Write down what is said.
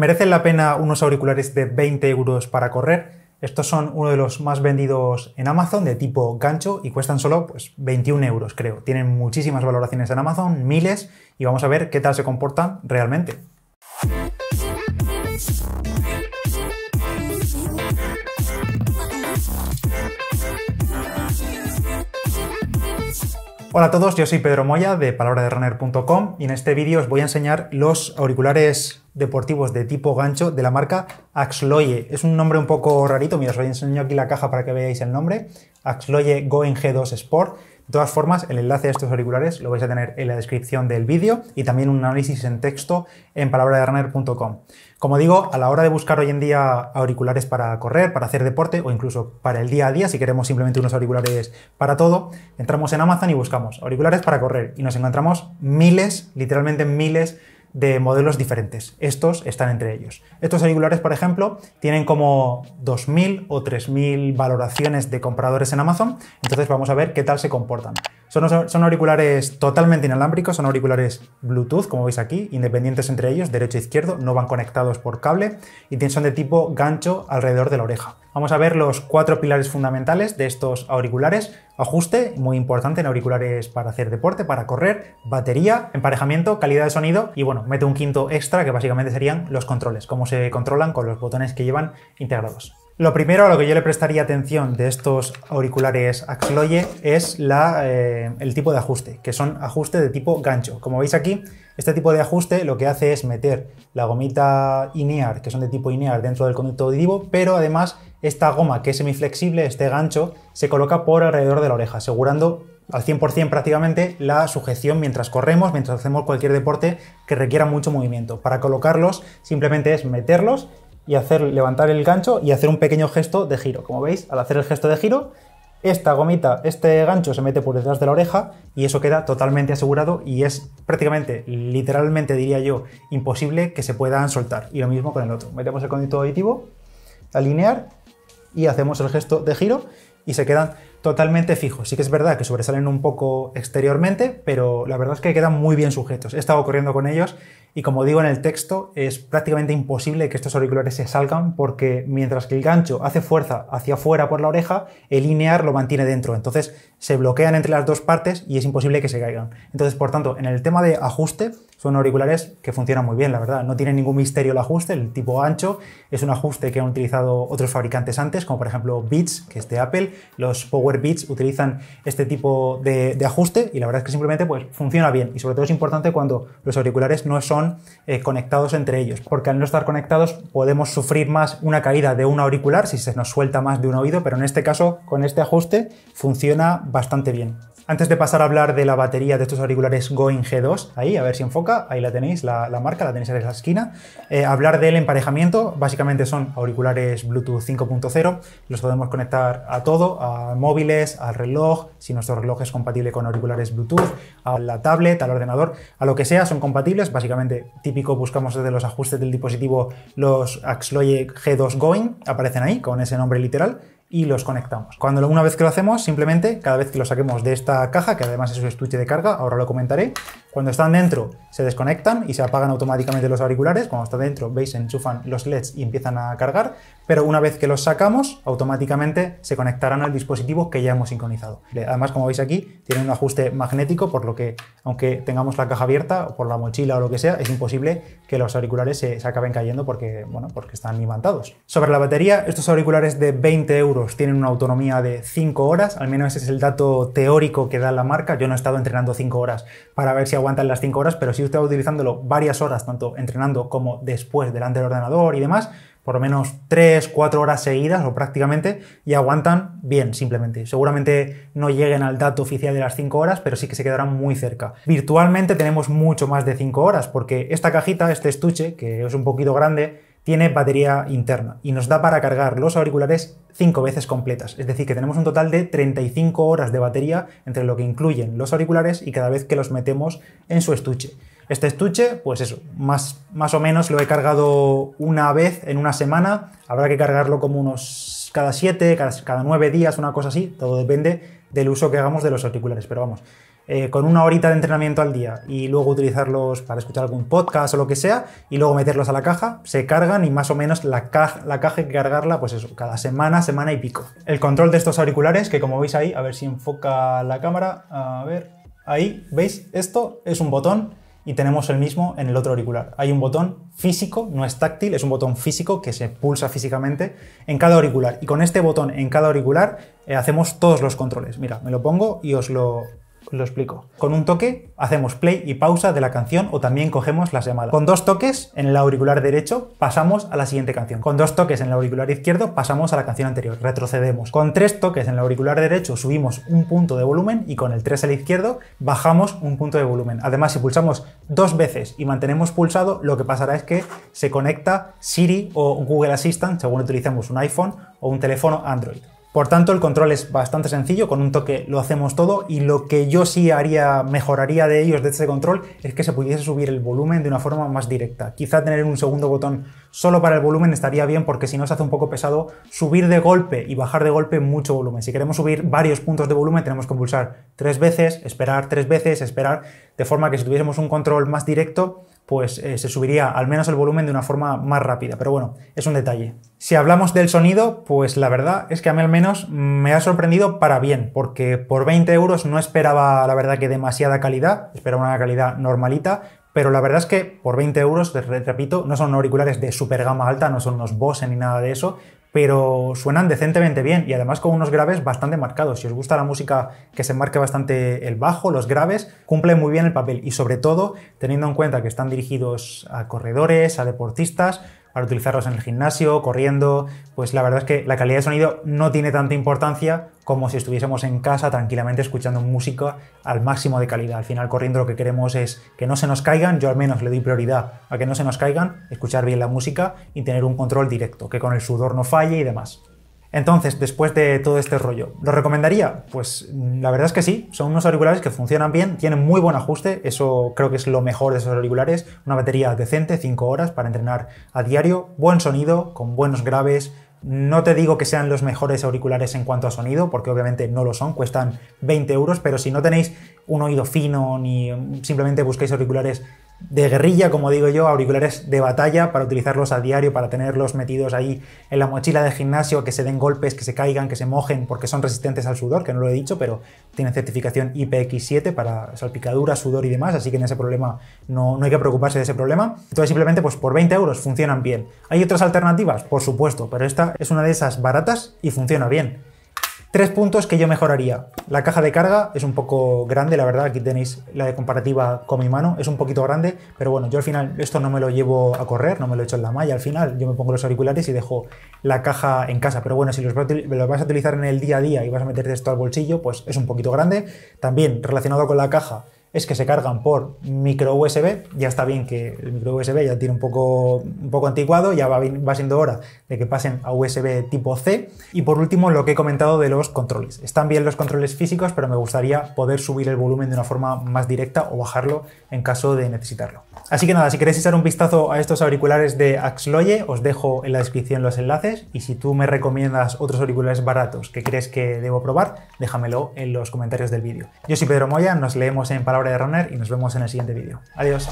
¿Merecen la pena unos auriculares de 20 euros para correr? Estos son uno de los más vendidos en Amazon de tipo gancho y cuestan solo pues, 21 euros creo. Tienen muchísimas valoraciones en Amazon, miles, y vamos a ver qué tal se comportan realmente. Hola a todos, yo soy Pedro Moya de palabraderunner.com y en este vídeo os voy a enseñar los auriculares deportivos de tipo gancho de la marca Axloye. Es un nombre un poco rarito, mira, os voy a enseñar aquí la caja para que veáis el nombre. Axloye GOEN G2 Sport de todas formas, el enlace a estos auriculares lo vais a tener en la descripción del vídeo y también un análisis en texto en palabraderunner.com. Como digo, a la hora de buscar hoy en día auriculares para correr, para hacer deporte o incluso para el día a día, si queremos simplemente unos auriculares para todo, entramos en Amazon y buscamos auriculares para correr y nos encontramos miles, literalmente miles de modelos diferentes. Estos están entre ellos. Estos auriculares, por ejemplo, tienen como 2.000 o 3.000 valoraciones de compradores en Amazon, entonces vamos a ver qué tal se comportan. Son, auriculares totalmente inalámbricos, son auriculares Bluetooth, como veis aquí, independientes entre ellos, derecho e izquierdo, no van conectados por cable y son de tipo gancho alrededor de la oreja. Vamos a ver los cuatro pilares fundamentales de estos auriculares. Ajuste, muy importante en auriculares para hacer deporte, para correr, batería, emparejamiento, calidad de sonido y bueno, mete un quinto extra que básicamente serían los controles, cómo se controlan con los botones que llevan integrados. Lo primero a lo que yo le prestaría atención de estos auriculares Axloye es eh, el tipo de ajuste, que son ajustes de tipo gancho. Como veis aquí, este tipo de ajuste lo que hace es meter la gomita INEAR, que son de tipo INEAR, dentro del conducto auditivo, pero además esta goma que es semiflexible, este gancho, se coloca por alrededor de la oreja, asegurando al 100% prácticamente la sujeción mientras corremos, mientras hacemos cualquier deporte que requiera mucho movimiento. Para colocarlos simplemente es meterlos y hacer levantar el gancho y hacer un pequeño gesto de giro. Como veis, al hacer el gesto de giro, esta gomita, este gancho se mete por detrás de la oreja y eso queda totalmente asegurado y es prácticamente, literalmente diría yo, imposible que se puedan soltar. Y lo mismo con el otro. Metemos el conducto auditivo, alinear y hacemos el gesto de giro y se quedan totalmente fijo. Sí que es verdad que sobresalen un poco exteriormente, pero la verdad es que quedan muy bien sujetos. He estado corriendo con ellos y como digo en el texto, es prácticamente imposible que estos auriculares se salgan porque mientras que el gancho hace fuerza hacia afuera por la oreja, el linear lo mantiene dentro. Entonces se bloquean entre las dos partes y es imposible que se caigan. Entonces, por tanto, en el tema de ajuste, son auriculares que funcionan muy bien, la verdad. No tiene ningún misterio el ajuste, el tipo ancho es un ajuste que han utilizado otros fabricantes antes, como por ejemplo Beats, que es de Apple, los Power bits Beats utilizan este tipo de, ajuste y la verdad es que simplemente pues, funciona bien. Y sobre todo es importante cuando los auriculares no son eh, conectados entre ellos, porque al no estar conectados podemos sufrir más una caída de un auricular si se nos suelta más de un oído, pero en este caso con este ajuste funciona bastante bien. Antes de pasar a hablar de la batería de estos auriculares Going G2, ahí, a ver si enfoca, ahí la tenéis, la, marca, la tenéis en la esquina. Eh, hablar del emparejamiento, básicamente son auriculares Bluetooth 5.0, los podemos conectar a todo, a móviles, al reloj, si nuestro reloj es compatible con auriculares Bluetooth, a la tablet, al ordenador, a lo que sea, son compatibles. Básicamente, típico, buscamos desde los ajustes del dispositivo los Axloye G2 Going, aparecen ahí con ese nombre literal y los conectamos. Cuando una vez que lo hacemos, simplemente cada vez que lo saquemos de esta caja, que además es un estuche de carga, ahora lo comentaré, cuando están dentro se desconectan y se apagan automáticamente los auriculares. Cuando están dentro, veis, enchufan los LEDs y empiezan a cargar. Pero una vez que los sacamos, automáticamente se conectarán al dispositivo que ya hemos sincronizado. Además, como veis aquí, tiene un ajuste magnético, por lo que aunque tengamos la caja abierta o por la mochila o lo que sea, es imposible que los auriculares se, acaben cayendo porque, bueno, porque están imantados. Sobre la batería, estos auriculares de 20 euros tienen una autonomía de 5 horas. Al menos ese es el dato teórico que da la marca. Yo no he estado entrenando 5 horas para ver si aguantan las 5 horas, pero si usted va utilizándolo varias horas, tanto entrenando como después delante del ordenador y demás, por lo menos 3, 4 horas seguidas o prácticamente, y aguantan bien simplemente. Seguramente no lleguen al dato oficial de las 5 horas, pero sí que se quedarán muy cerca. Virtualmente tenemos mucho más de 5 horas, porque esta cajita, este estuche, que es un poquito grande, tiene batería interna y nos da para cargar los auriculares 5 veces completas. Es decir, que tenemos un total de 35 horas de batería entre lo que incluyen los auriculares y cada vez que los metemos en su estuche. Este estuche, pues eso, más, más o menos lo he cargado una vez en una semana. Habrá que cargarlo como unos cada 7, cada, cada 9 días, una cosa así. Todo depende del uso que hagamos de los auriculares. Pero vamos, eh, con una horita de entrenamiento al día y luego utilizarlos para escuchar algún podcast o lo que sea y luego meterlos a la caja, se cargan y más o menos la, la caja hay que cargarla pues eso, cada semana, semana y pico. El control de estos auriculares, que como veis ahí, a ver si enfoca la cámara, a ver, ahí, ¿veis? Esto es un botón y tenemos el mismo en el otro auricular. Hay un botón físico, no es táctil, es un botón físico que se pulsa físicamente en cada auricular. Y con este botón en cada auricular eh, hacemos todos los controles. Mira, me lo pongo y os lo, lo explico. Con un toque hacemos play y pausa de la canción o también cogemos la llamadas. Con dos toques en el auricular derecho pasamos a la siguiente canción. Con dos toques en el auricular izquierdo pasamos a la canción anterior, retrocedemos. Con tres toques en el auricular derecho subimos un punto de volumen y con el tres al izquierdo bajamos un punto de volumen. Además, si pulsamos dos veces y mantenemos pulsado, lo que pasará es que se conecta Siri o Google Assistant según utilicemos un iPhone o un teléfono Android. Por tanto, el control es bastante sencillo, con un toque lo hacemos todo y lo que yo sí haría, mejoraría de ellos, de este control, es que se pudiese subir el volumen de una forma más directa. Quizá tener un segundo botón solo para el volumen estaría bien porque si no se hace un poco pesado subir de golpe y bajar de golpe mucho volumen. Si queremos subir varios puntos de volumen tenemos que pulsar tres veces, esperar tres veces, esperar, de forma que si tuviésemos un control más directo pues eh, se subiría al menos el volumen de una forma más rápida. Pero bueno, es un detalle. Si hablamos del sonido, pues la verdad es que a mí al menos me ha sorprendido para bien, porque por 20 euros no esperaba la verdad que demasiada calidad, esperaba una calidad normalita, pero la verdad es que por 20 euros, repito, no son auriculares de super gama alta, no son unos Bose ni nada de eso, pero suenan decentemente bien y además con unos graves bastante marcados. Si os gusta la música que se marque bastante el bajo, los graves, cumplen muy bien el papel y sobre todo teniendo en cuenta que están dirigidos a corredores, a deportistas, para utilizarlos en el gimnasio, corriendo, pues la verdad es que la calidad de sonido no tiene tanta importancia como si estuviésemos en casa tranquilamente escuchando música al máximo de calidad. Al final corriendo lo que queremos es que no se nos caigan, yo al menos le doy prioridad a que no se nos caigan, escuchar bien la música y tener un control directo, que con el sudor no falle y demás. Entonces, después de todo este rollo, ¿lo recomendaría? Pues la verdad es que sí, son unos auriculares que funcionan bien, tienen muy buen ajuste, eso creo que es lo mejor de esos auriculares, una batería decente, 5 horas para entrenar a diario, buen sonido, con buenos graves, no te digo que sean los mejores auriculares en cuanto a sonido, porque obviamente no lo son, cuestan 20 euros, pero si no tenéis un oído fino, ni simplemente busquéis auriculares de guerrilla, como digo yo, auriculares de batalla para utilizarlos a diario, para tenerlos metidos ahí en la mochila de gimnasio, que se den golpes, que se caigan, que se mojen, porque son resistentes al sudor, que no lo he dicho, pero tienen certificación IPX7 para salpicadura, sudor y demás, así que en ese problema no, no hay que preocuparse de ese problema. Entonces simplemente pues por 20 euros funcionan bien. ¿Hay otras alternativas? Por supuesto, pero esta es una de esas baratas y funciona bien. Tres puntos que yo mejoraría. La caja de carga es un poco grande, la verdad, aquí tenéis la de comparativa con mi mano, es un poquito grande, pero bueno, yo al final esto no me lo llevo a correr, no me lo echo en la malla, al final yo me pongo los auriculares y dejo la caja en casa, pero bueno, si los vas a utilizar en el día a día y vas a meterte esto al bolsillo, pues es un poquito grande. También relacionado con la caja, es que se cargan por micro USB. Ya está bien que el micro USB ya tiene un poco, un poco anticuado, ya va, va, siendo hora de que pasen a USB tipo C. Y por último, lo que he comentado de los controles. Están bien los controles físicos, pero me gustaría poder subir el volumen de una forma más directa o bajarlo en caso de necesitarlo. Así que nada, si queréis echar un vistazo a estos auriculares de Axloye, os dejo en la descripción los enlaces. Y si tú me recomiendas otros auriculares baratos que crees que debo probar, déjamelo en los comentarios del vídeo. Yo soy Pedro Moya, nos leemos en palabras hora de runner y nos vemos en el siguiente vídeo. Adiós.